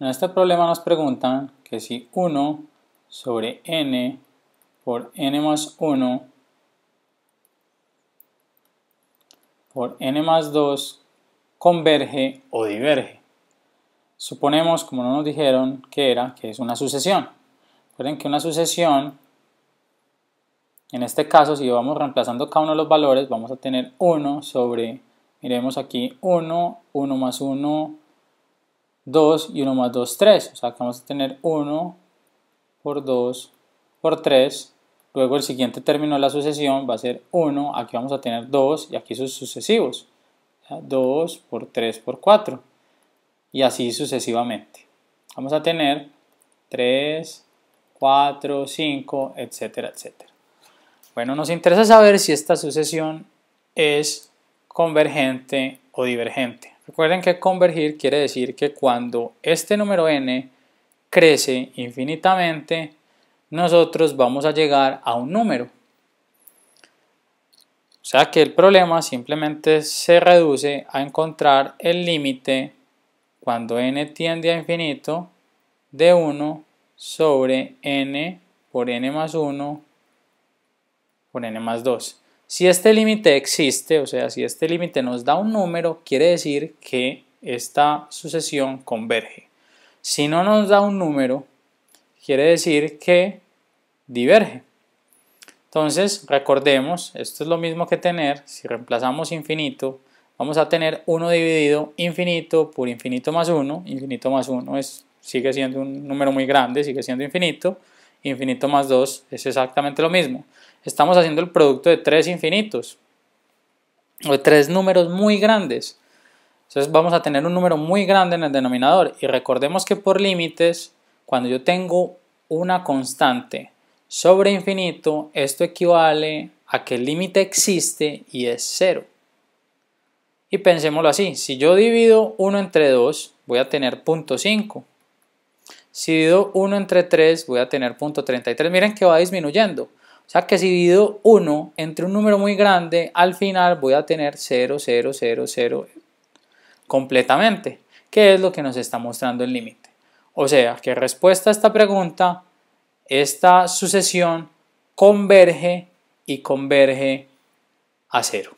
En este problema nos preguntan que si 1 sobre n por n más 1 por n más 2 converge o diverge. Suponemos, como no nos dijeron, que era que es una sucesión. Recuerden que una sucesión, en este caso, si vamos reemplazando cada uno de los valores, vamos a tener 1 sobre, miremos aquí, 1, 1 más 1, 2 y 1 más 2, 3. O sea, que vamos a tener 1 por 2 por 3. Luego el siguiente término de la sucesión va a ser 1, aquí vamos a tener 2 y aquí sus sucesivos. 2 por 3 por 4 y así sucesivamente. Vamos a tener 3, 4, 5, etcétera, etcétera. Bueno, nos interesa saber si esta sucesión es convergente o divergente. Recuerden que convergir quiere decir que cuando este número n crece infinitamente, nosotros vamos a llegar a un número. O sea que el problema simplemente se reduce a encontrar el límite cuando n tiende a infinito de 1 sobre n por n más 1 por n más 2. Si este límite existe, o sea, si este límite nos da un número, quiere decir que esta sucesión converge. Si no nos da un número, quiere decir que diverge. Entonces, recordemos, esto es lo mismo que tener, si reemplazamos infinito, vamos a tener 1 dividido infinito por infinito más 1, infinito más 1 es, sigue siendo un número muy grande, sigue siendo infinito, infinito más 2 es exactamente lo mismo. Estamos haciendo el producto de tres infinitos, o de tres números muy grandes. Entonces vamos a tener un número muy grande en el denominador. Y recordemos que por límites, cuando yo tengo una constante sobre infinito, esto equivale a que el límite existe y es cero. Y pensémoslo así, si yo divido 1 entre 2, voy a tener 0.5. Si divido 1 entre 3, voy a tener 0.33. Miren que va disminuyendo. O sea que si divido 1 entre un número muy grande, al final voy a tener 0, 0, 0, 0 completamente, que es lo que nos está mostrando el límite. O sea que respuesta a esta pregunta, esta sucesión converge y converge a 0.